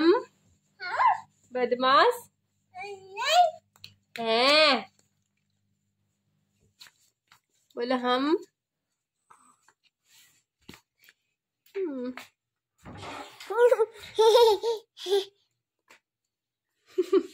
हम बदमाश हैं बोलो हम Hmm.